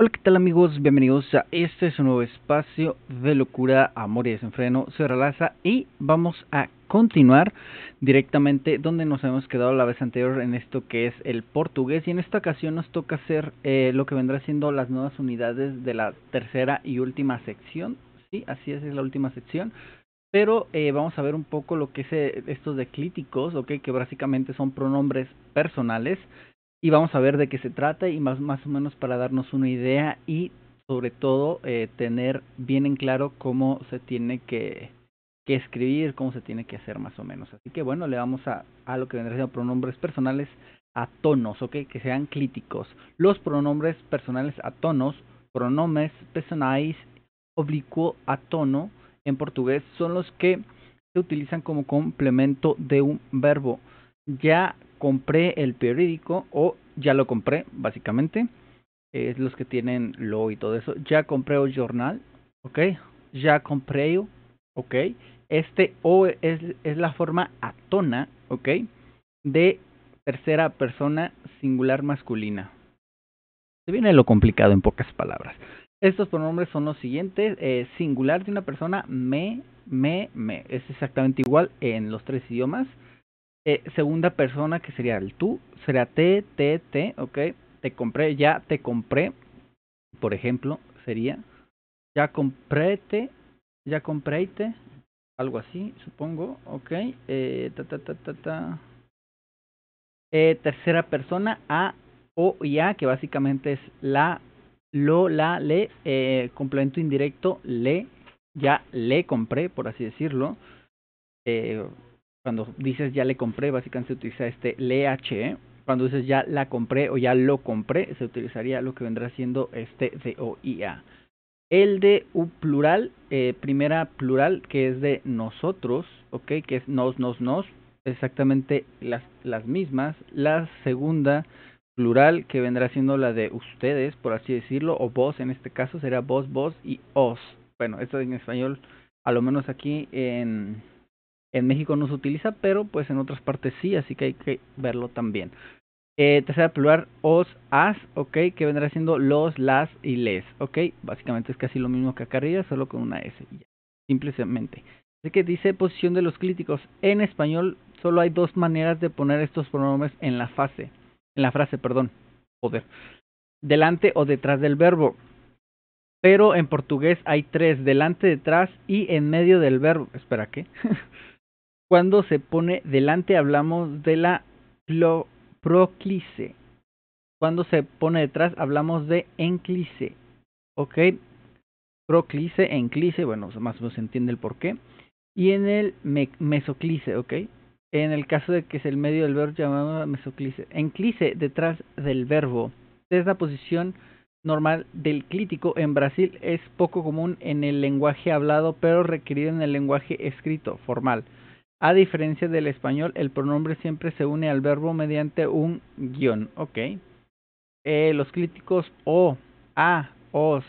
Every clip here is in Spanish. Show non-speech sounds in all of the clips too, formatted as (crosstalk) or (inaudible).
Hola, ¿qué tal amigos? Bienvenidos a este nuevo espacio de locura, amor y desenfreno. Soy Relaza y vamos a continuar directamente donde nos hemos quedado la vez anterior en esto que es el portugués y en esta ocasión nos toca hacer eh, lo que vendrá siendo las nuevas unidades de la tercera y última sección. Sí, así es, es la última sección. Pero eh, vamos a ver un poco lo que es eh, estos declíticos, ok, que básicamente son pronombres personales y vamos a ver de qué se trata y más, más o menos para darnos una idea y sobre todo eh, tener bien en claro cómo se tiene que, escribir, cómo se tiene que hacer más o menos. Así que bueno, le vamos a, lo que vendría siendo pronombres personales a tonos, ¿ok? Que sean clíticos Los pronombres personales a tonos, pronombres personales oblicuo a tono en portugués son los que se utilizan como complemento de un verbo ya compré el periódico o ya lo compré, básicamente. Es los que tienen lo y todo eso. Ya compré el jornal, ¿ok? Ya compré, ¿ok? Este o es, la forma atona, ¿ok? De tercera persona singular masculina. Se viene lo complicado en pocas palabras. Estos pronombres son los siguientes. Eh, singular de una persona, me, me, me. Es exactamente igual en los tres idiomas segunda persona que sería el tú, será te, te, te, ok. Te compré, ya te compré. Por ejemplo, sería ya compré te ya compré te algo así, supongo, ok. ta, ta, ta, ta, ta. tercera persona, a, o ya que básicamente es la, lo, la, le, complemento indirecto, le, ya le compré, por así decirlo. Eh, cuando dices ya le compré, básicamente se utiliza este LH. ¿eh? Cuando dices ya la compré o ya lo compré, se utilizaría lo que vendrá siendo este DOIA. El de U plural, eh, primera plural, que es de nosotros, ¿ok? Que es nos, nos, nos, exactamente las, las mismas. La segunda plural, que vendrá siendo la de ustedes, por así decirlo, o vos en este caso, será vos, vos y os. Bueno, esto en español, a lo menos aquí en, en México no se utiliza, pero pues en otras partes sí, así que hay que verlo también. Eh, tercera plural, os, as, ok, que vendrá siendo los, las y les, ok. Básicamente es casi lo mismo que acá arriba, solo con una S, simplemente. Así que dice posición de los críticos. En español solo hay dos maneras de poner estos pronombres en la fase, en la frase, perdón, Poder. delante o detrás del verbo. Pero en portugués hay tres, delante, detrás y en medio del verbo. Espera, ¿qué? (laughs) Cuando se pone delante hablamos de la proclise, Cuando se pone detrás hablamos de enclise, ¿Ok? Proclise, enclise, bueno, más o menos se entiende el porqué. Y en el mesoclise, ¿ok? En el caso de que es el medio del verbo llamado mesoclise. Enclise, detrás del verbo. Es la posición normal del clítico en Brasil es poco común en el lenguaje hablado, pero requerido en el lenguaje escrito, formal. A diferencia del español, el pronombre siempre se une al verbo mediante un guión. Ok. Eh, los críticos o, a, os,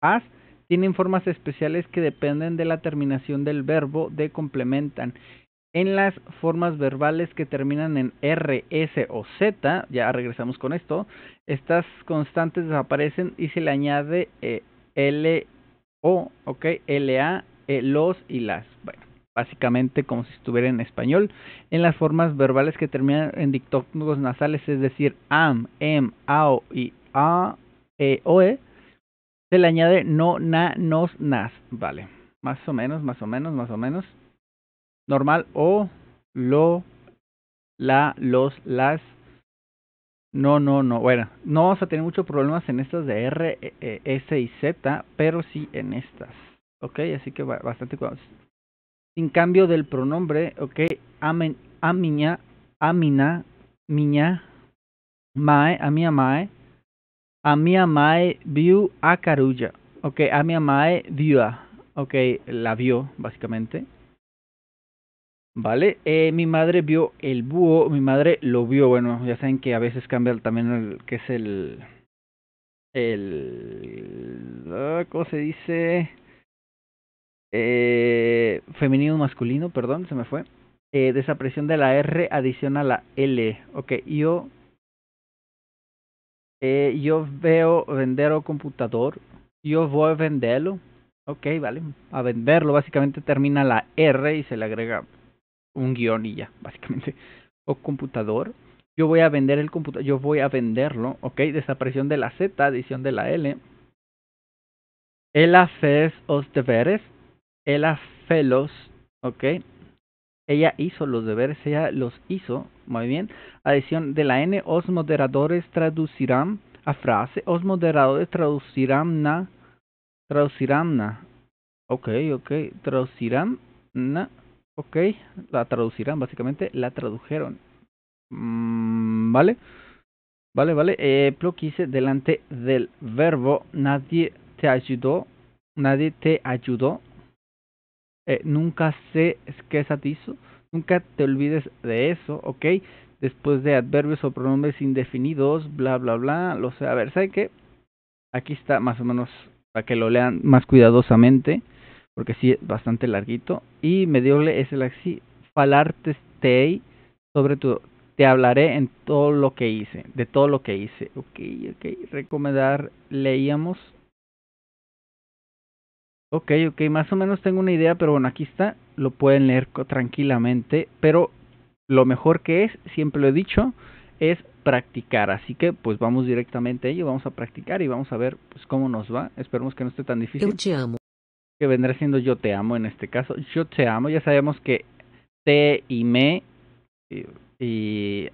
as tienen formas especiales que dependen de la terminación del verbo de complementan. En las formas verbales que terminan en R, S o Z, ya regresamos con esto, estas constantes desaparecen y se le añade eh, L, O, ok, LA, e, los y las. Bueno básicamente como si estuviera en español, en las formas verbales que terminan en dictófonos nasales, es decir, am, em, ao y a, e, oe, se le añade no, na, nos, nas, vale, más o menos, más o menos, más o menos, normal o, lo, la, los, las, no, no, no. Bueno, no vamos a tener muchos problemas en estas de R, e, e, S y Z, pero sí en estas. Ok, así que bastante sin cambio del pronombre, ok, amen, aminha, amina, miña, mae, a mi mae, a mi mae a carulla, ok, a mi mae a, ok, la vio, básicamente. ¿Vale? Eh, mi madre vio el búho, mi madre lo vio, bueno, ya saben que a veces cambia también el que es el... El... Ah, ¿Cómo se dice? Eh, femenino masculino, perdón, se me fue. Eh, desapresión de la R adición a la L. Ok, yo. Eh, yo veo vender o computador. Yo voy a venderlo. Ok, vale. A venderlo, básicamente termina la R y se le agrega un guión y ya, básicamente. O computador. Yo voy a vender el computador. Yo voy a venderlo. Ok, desaparición de la Z, adición de la L. El hace Os deberes. Ella felos, ¿ok? Ella hizo los deberes, ella los hizo, muy bien. Adición de la N, os moderadores traducirán a frase, os moderadores traducirán na, traducirán na. Ok, ok, traducirán na, ok, la traducirán, básicamente la tradujeron. Mm, vale, vale, vale. Eh, quise delante del verbo, nadie te ayudó, nadie te ayudó eh, nunca sé qué es atizo, nunca te olvides de eso, ¿ok? Después de adverbios o pronombres indefinidos, bla, bla, bla, lo sé. A ver, sé qué? Aquí está más o menos para que lo lean más cuidadosamente, porque sí es bastante larguito. Y le es el así, falarte stay sobre todo Te hablaré en todo lo que hice, de todo lo que hice. Ok, ok. Recomendar, leíamos Ok, ok, más o menos tengo una idea, pero bueno, aquí está, lo pueden leer tranquilamente, pero lo mejor que es, siempre lo he dicho, es practicar, así que pues vamos directamente a ello, vamos a practicar y vamos a ver pues cómo nos va, esperemos que no esté tan difícil. Yo te amo. Que vendrá siendo yo te amo en este caso, yo te amo, ya sabemos que te y me y,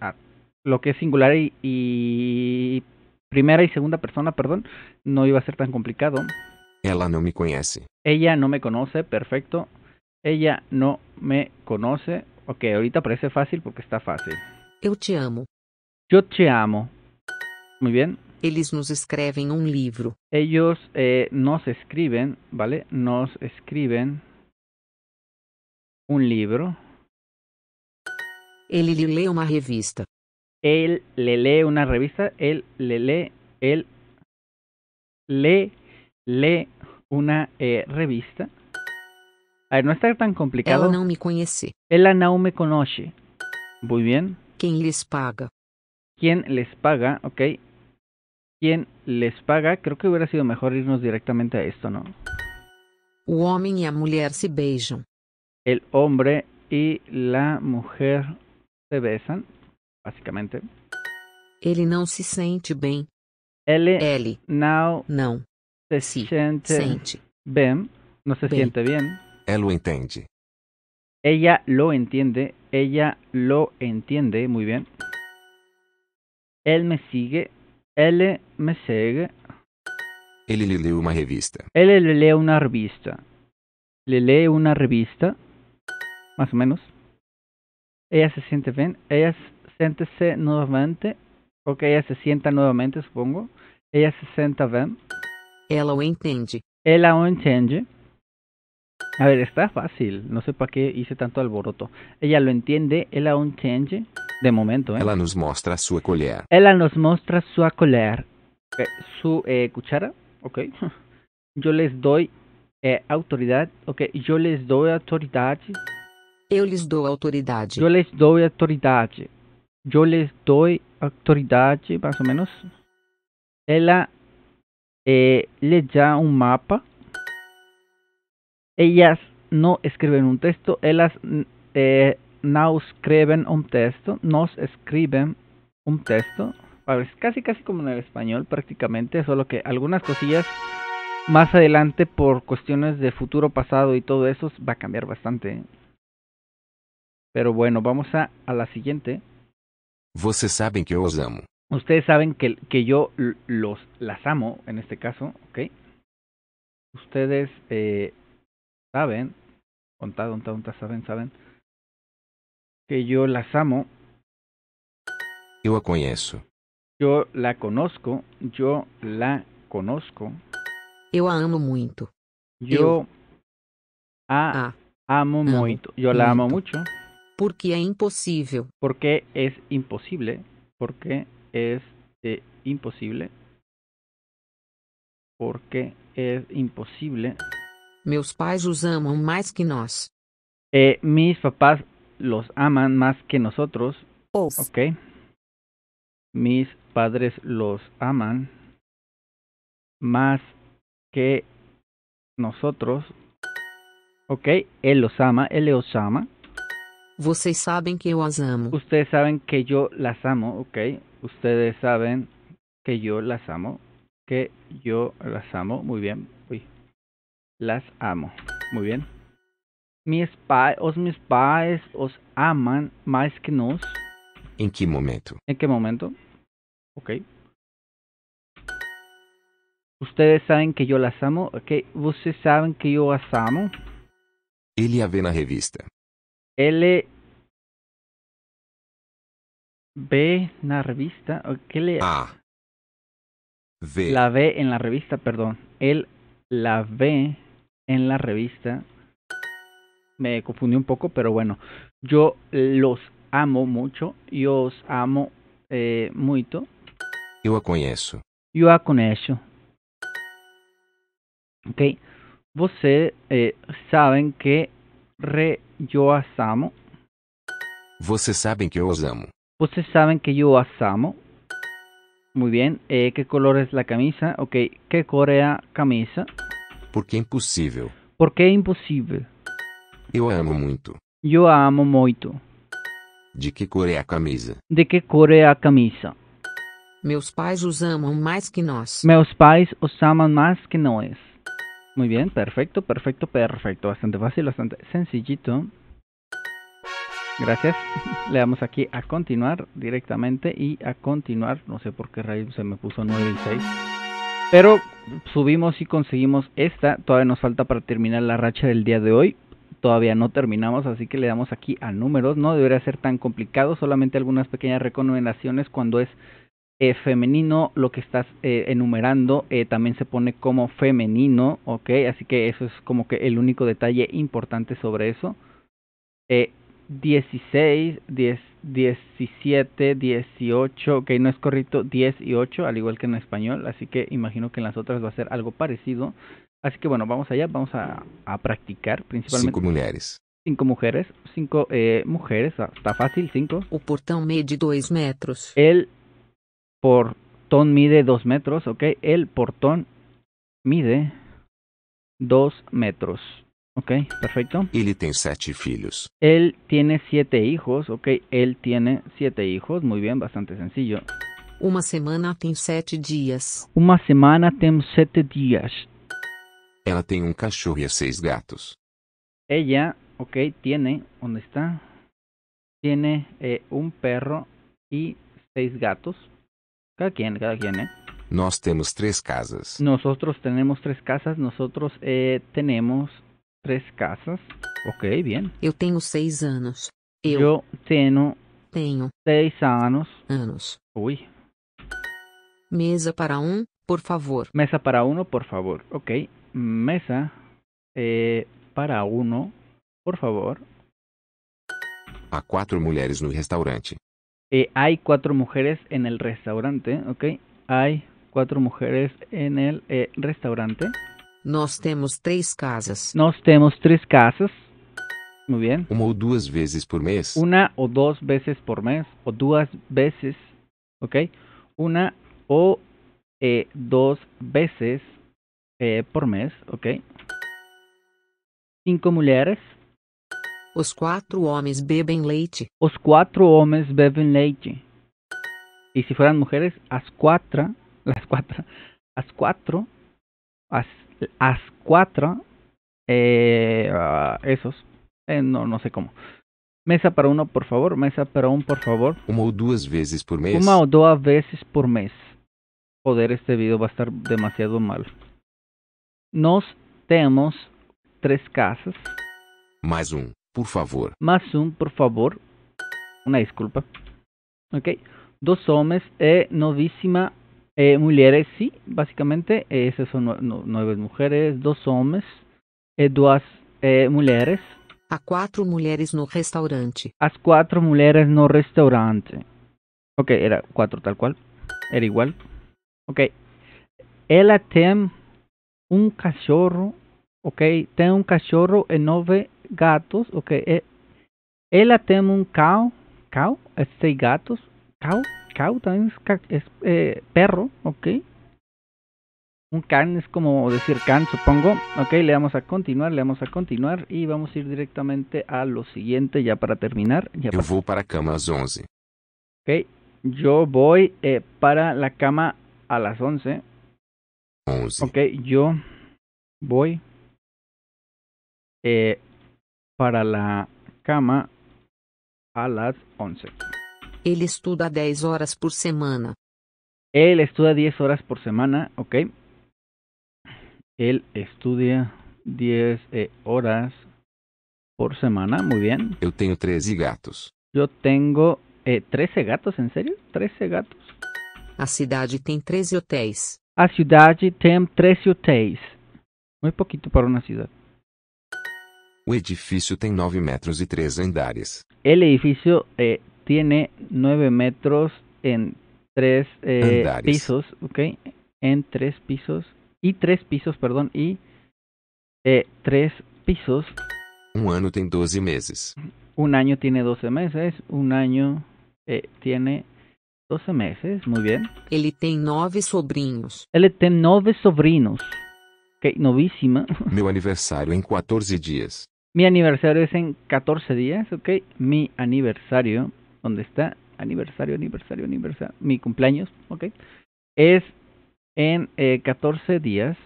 lo que es singular y, y primera y segunda persona, perdón, no iba a ser tan complicado ella no me conoce Ella no me conoce, perfecto. Ella no me conoce. Ok, ahorita parece fácil porque está fácil. Eu te amo. Yo te amo. Muy bien. Um Ellos nos escriben un libro. Ellos nos escriben, ¿vale? Nos escriben un libro. Él le una uma revista. Él le lee una revista. Él le lee. Él lee lee una eh, revista. A ver, no está tan complicado. Ela no me conhece. Ela não me conoce. Muy bien. ¿Quién les paga? ¿Quién les paga? Ok. ¿Quién les paga? Creo que hubiera sido mejor irnos directamente a esto, ¿no? O homem y e a mujer se El hombre y la mujer se besan, básicamente. Él no se siente bien. L. no. não, se siente, bien, no se siente bien. Él lo entiende. Ella lo entiende, ella lo entiende, muy bien. Él me sigue, él me sigue. Él le lee una revista. Él le lee una revista. Le lee una revista, más o menos. Ella se siente bien, ella siéntese nuevamente, Ok, ella se sienta nuevamente, supongo. Ella se sienta bien. Ella lo entiende. Ella A ver, está fácil. No sé para qué hice tanto alboroto. Ella lo entiende, ella lo entiende. De momento, ¿eh? Ella nos muestra su colher. Ella nos muestra su colher. Eh, su eh, cuchara. Ok. (laughs) Yo les doy eh, autoridad. Ok, yo les doy autoridad. Eu les doy autoridade. Yo les doy autoridad. Yo les doy autoridad, más o menos. Ella eh, le un mapa. Ellas no escriben un texto, ellas eh, no escriben un texto, nos escriben un texto. casi casi como en el español prácticamente, solo que algunas cosillas más adelante por cuestiones de futuro pasado y todo eso va a cambiar bastante. Pero bueno, vamos a, a la siguiente. Vocês saben que os amo. Ustedes saben que, que yo los, las amo, en este caso, ¿ok? Ustedes eh, saben, contad, contad, saben, saben, que yo las amo. Yo la conozco. Yo la conozco, yo la conozco. Yo amo mucho. Yo ah, amo, mucho. Yo la amo mucho. Porque es imposible. Porque es imposible. Porque eh, es imposible. Porque es imposible. pais que eh, mis papás los aman más que nosotros. Ok. Mis padres los aman más que nosotros. Ok, él los ama, él los ama. Vocês sabem que eu amo. Ustedes saben que yo las amo, ok. Ustedes saben que yo las amo. Que yo las amo. Muy bien. Uy. Las amo. Muy bien. Mis os mis padres os aman más que nos. ¿En qué momento? ¿En qué momento? Ok. Ustedes saben que yo las amo. Ok. ¿ustedes saben que yo las amo. revista. E ve la revista. ¿Qué le.? La ve en la revista, perdón. Él la ve en la revista. Me confundí un poco, pero bueno. Yo los amo mucho. Yo os amo eh, mucho. Yo Eu a conheço. a Ok. Vos eh, saben que re, yo amo. Vocês saben que yo os amo. vocês sabem que eu as amo. Muito bem. Eh, color é a camisa? Ok. Que cor é a camisa? Porque é impossível. Porque é impossível. Eu a amo muito. Eu a amo muito. De que cor é a camisa? De que cor é a camisa? Meus pais os amam mais que nós. Meus pais os amam mais que nós. muito bem, perfeito, perfeito, perfeito, Bastante fácil, bastante sencillito. Gracias. (laughs) Le damos aquí a continuar directamente y a continuar. No sé por qué raíz se me puso 9 y 6. Pero subimos y conseguimos esta. Todavía nos falta para terminar la racha del día de hoy. Todavía no terminamos, así que le damos aquí a números. No debería ser tan complicado, solamente algunas pequeñas recomendaciones cuando es eh, femenino, lo que estás eh, enumerando eh, también se pone como femenino, ¿ok? Así que eso es como que el único detalle importante sobre eso. 16, 10, 17, 18, ok, no es correcto, 10 y 8, al igual que en español, así que imagino que en las otras va a ser algo parecido. Así que bueno, vamos allá, vamos a, a practicar principalmente. Cinco mujeres. Cinco mujeres, cinco eh, mujeres, ah, está fácil, cinco. El portón mide 2 metros. El portón mide 2 metros, ok, el portón mide 2 metros. Ok, perfecto. Ele tem sete filhos. Él tiene siete hijos, ok. Él tiene siete hijos, muy bien, bastante sencillo. Uma semana tem sete dias. Uma semana tem sete dias. Ela tem um cachorro e é seis gatos. Ella, ok, tiene, ¿dónde está? Tiene eh, um perro e seis gatos. Cada quien, cada quien, ¿eh? Nós temos três casas. Nosotros tenemos tres casas, nosotros eh, tenemos Tres casas. Ok, bien. Yo tengo seis años. Eu, tengo tenho seis años. Anos. Uy. Mesa para um, por favor. Mesa para uno, por favor. Ok. Mesa eh, para uno, por favor. Há quatro mulheres no restaurante. Eh, hay cuatro mujeres en el restaurante, ¿ok? Hay cuatro mujeres en el eh, restaurante. Nós temos três casas. Nós temos três casas. Muito bem. Uma ou duas vezes por mês. Uma ou duas vezes por mês. Ou duas vezes. Ok? Uma ou eh, duas vezes eh, por mês. Ok? Cinco mulheres. Os quatro homens bebem leite. Os quatro homens bebem leite. E se forem mulheres, as quatro, (laughs) as quatro, as quatro, as las cuatro, eh, ah, esos, eh, no, sé cómo. Mesa para uno, por favor. Mesa para un, por favor. Una o dos veces por mes. Uma o dos veces por mes Poder, este vídeo a estar demasiado mal. Nos tenemos tres casas. Más un, um, por favor. Más un, por favor. Una disculpa. Ok? Dos hombres e novísima eh, mujeres, eh, sí, básicamente. Eh, esas son nueve mujeres, dos hombres, eh, dos mujeres. a cuatro mujeres no restaurante. A cuatro mujeres no restaurante. Ok, era cuatro tal cual. Era igual. Ok. Ella tem un um cachorro. Ok. Tem un um cachorro y e nueve gatos. Ok. Ella tem un um cão. Cão? seis gatos cow, cow también es, eh, perro, ok. Un can es como decir can, supongo. Ok, le damos a continuar, le damos a continuar y vamos a ir directamente a lo siguiente ya para terminar. Ya Yo voy para las 11. Ok, yo voy para la cama a las 11. Ok, yo voy eh, para la cama a las 11. Ele estuda 10 horas por semana. Él estudia 10 horas por semana, ok. Él estudia 10 eh, horas por semana, muy bien. Eu tenho 13 gatos. Eu tenho eh, 13 gatos, ¿en serio? 13 gatos. A cidade tem 13 hotéis. A cidade tem 13 hotéis. Muito pouquinho para uma cidade. O edifício tem 9 metros e 3 andares. El edificio eh, tiene 9 metros en 3 eh, pisos, ¿ok? En 3 pisos. y 3 pisos, perdón, y eh, pisos. Un año tiene 12 meses. Un año tiene 12 meses. un año eh, tiene 12 meses. muy bien. Ele tiene 9 sobrinos. Ele tiene 9 sobrinos. Ok, novísima. (laughs) Mi aniversario en 14 días. Mi aniversario es en 14 días, ok? Mi aniversario donde está aniversario, aniversario, aniversario, mi cumpleaños, ¿ok? Es en 14 eh, días.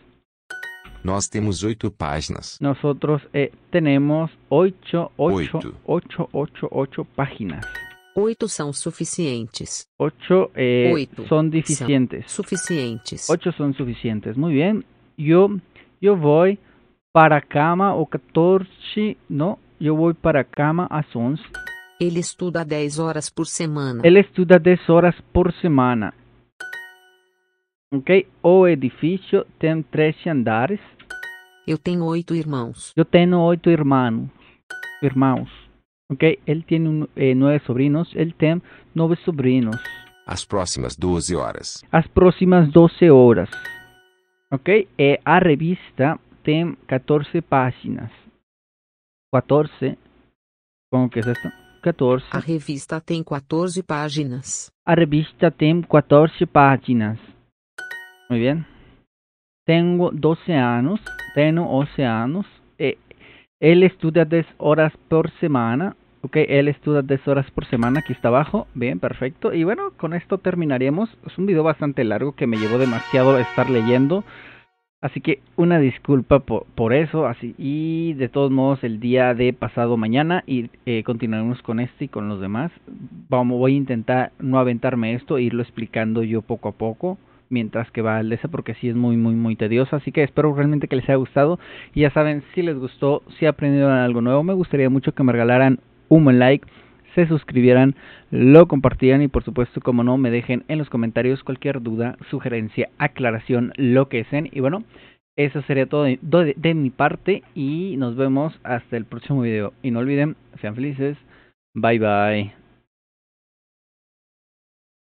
Nos tenemos 8 páginas. Nosotros eh, tenemos 8, 8, 8, 8, 8 páginas. 8 eh, son suficientes. 8 son suficientes. Suficientes. 8 son suficientes. Muy bien. Yo, yo voy para cama o 14, no, yo voy para cama a 11. Ele estuda 10 horas por semana. Ele estuda 10 horas por semana. Ok? O edifício tem 13 andares. Eu tenho 8 irmãos. Eu tenho 8 irmãos. Irmãos. Ok? Ele tem 9 eh, sobrinhos. Ele tem 9 sobrinhos. As próximas 12 horas. As próximas 12 horas. Ok? E a revista tem 14 páginas. 14. Como que é isso? 14. A revista tiene 14 páginas. A revista tiene 14 páginas. Muy bien. Tengo 12 años. Tengo 11 años. Eh, él estudia 10 horas por semana. Ok, él estudia 10 horas por semana. Aquí está abajo. Bien, perfecto. Y bueno, con esto terminaremos. Es un video bastante largo que me llevó demasiado estar leyendo. Así que una disculpa por, eso. Así, y de todos modos, el día de pasado mañana y eh, continuaremos con este y con los demás. Vamos, voy a intentar no aventarme esto e irlo explicando yo poco a poco mientras que va el de ese porque sí es muy muy muy tedioso así que espero realmente que les haya gustado y ya saben si les gustó si aprendieron algo nuevo me gustaría mucho que me regalaran un like se suscribieran, lo compartieran y por supuesto, como no, me dejen en los comentarios cualquier duda, sugerencia, aclaración, lo que sean, Y bueno, eso sería todo de mi parte y nos vemos hasta el próximo video. Y no olviden, sean felices. Bye bye.